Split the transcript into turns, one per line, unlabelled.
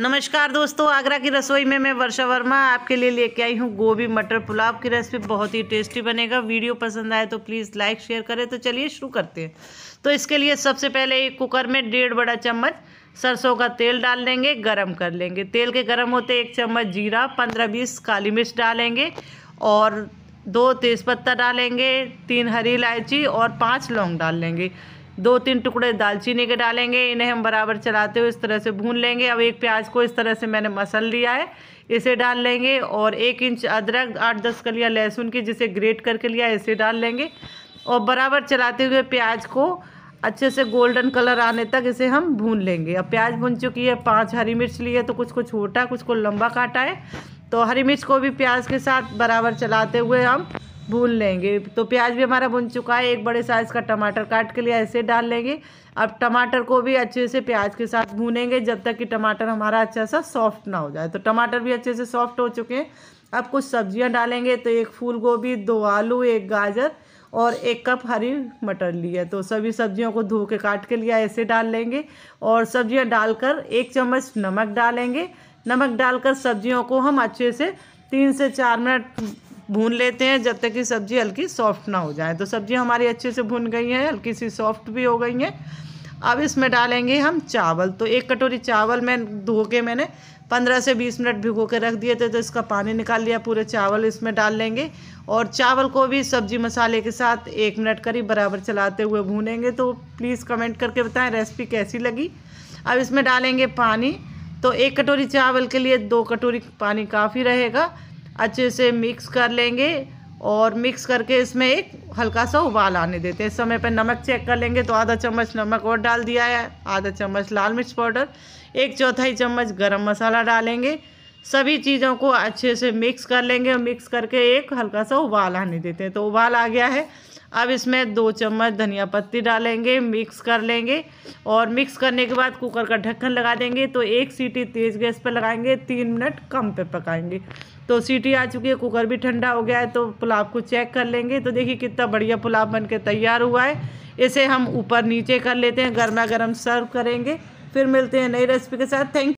नमस्कार दोस्तों आगरा की रसोई में मैं वर्षा वर्मा आपके लिए लेके आई हूँ गोभी मटर पुलाव की रेसिपी बहुत ही टेस्टी बनेगा वीडियो पसंद आए तो प्लीज़ लाइक शेयर करें तो चलिए शुरू करते हैं तो इसके लिए सबसे पहले एक कुकर में डेढ़ बड़ा चम्मच सरसों का तेल डाल लेंगे गरम कर लेंगे तेल के गरम होते एक चम्मच जीरा पंद्रह बीस काली मिर्च डालेंगे और दो तेज़पत्ता डालेंगे तीन हरी इलायची और पाँच लौंग डाल लेंगे दो तीन टुकड़े दालचीनी के डालेंगे इन्हें हम बराबर चलाते हुए इस तरह से भून लेंगे अब एक प्याज को इस तरह से मैंने मसल लिया है इसे डाल लेंगे और एक इंच अदरक आठ दस कलिया लहसुन की जिसे ग्रेट करके लिया इसे डाल लेंगे और बराबर चलाते हुए प्याज को अच्छे से गोल्डन कलर आने तक इसे हम भून लेंगे अब प्याज भून चुकी है पांच हरी मिर्च ली है तो कुछ को छोटा कुछ को लंबा काटा है तो हरी मिर्च को भी प्याज के साथ बराबर चलाते हुए हम भून लेंगे तो प्याज भी हमारा भुन चुका है एक बड़े साइज़ का टमाटर काट के लिए ऐसे डाल लेंगे अब टमाटर को भी अच्छे से प्याज के साथ भूनेंगे जब तक कि टमाटर हमारा अच्छा सा सॉफ्ट ना हो जाए तो टमाटर भी अच्छे से सॉफ्ट हो चुके हैं अब कुछ सब्जियां डालेंगे तो एक फूल गोभी दो आलू एक गाजर और एक कप हरी मटर लिया तो सभी सब्जियों को धो के काट के लिया ऐसे डाल लेंगे और सब्जियाँ डालकर एक चम्मच नमक डालेंगे नमक डालकर सब्जियों को हम अच्छे से तीन से चार मिनट भून लेते हैं जब तक कि सब्ज़ी हल्की सॉफ्ट ना हो जाए तो सब्ज़ी हमारी अच्छे से भून गई है हल्की सी सॉफ्ट भी हो गई है अब इसमें डालेंगे हम चावल तो एक कटोरी चावल मैं धो के मैंने पंद्रह से बीस मिनट भिगो के रख दिए थे तो इसका पानी निकाल लिया पूरे चावल इसमें डाल लेंगे और चावल को भी सब्जी मसाले के साथ एक मिनट करीब बराबर चलाते हुए भूनेंगे तो प्लीज़ कमेंट करके बताएं रेसिपी कैसी लगी अब इसमें डालेंगे पानी तो एक कटोरी चावल के लिए दो कटोरी पानी काफ़ी रहेगा अच्छे से मिक्स कर लेंगे और मिक्स करके इसमें एक हल्का सा उबाल आने देते हैं इस समय पर नमक चेक कर लेंगे तो आधा चम्मच नमक और डाल दिया है आधा चम्मच लाल मिर्च पाउडर एक चौथाई चम्मच गरम मसाला डालेंगे सभी चीज़ों को अच्छे से मिक्स कर लेंगे और मिक्स करके एक हल्का सा उबाल आने देते हैं तो उबाल आ गया है अब इसमें दो चम्मच धनिया पत्ती डालेंगे मिक्स कर लेंगे और मिक्स करने के बाद कुकर का ढक्कन लगा देंगे तो एक सीटी तेज़ गैस पर लगाएंगे तीन मिनट कम पे पकाएंगे तो सीटी आ चुकी है कुकर भी ठंडा हो गया है तो पुलाव को चेक कर लेंगे तो देखिए कितना बढ़िया पुलाव बन के तैयार हुआ है इसे हम ऊपर नीचे कर लेते हैं गर्मा गर्म सर्व करेंगे फिर मिलते हैं नई रेसिपी के साथ थैंक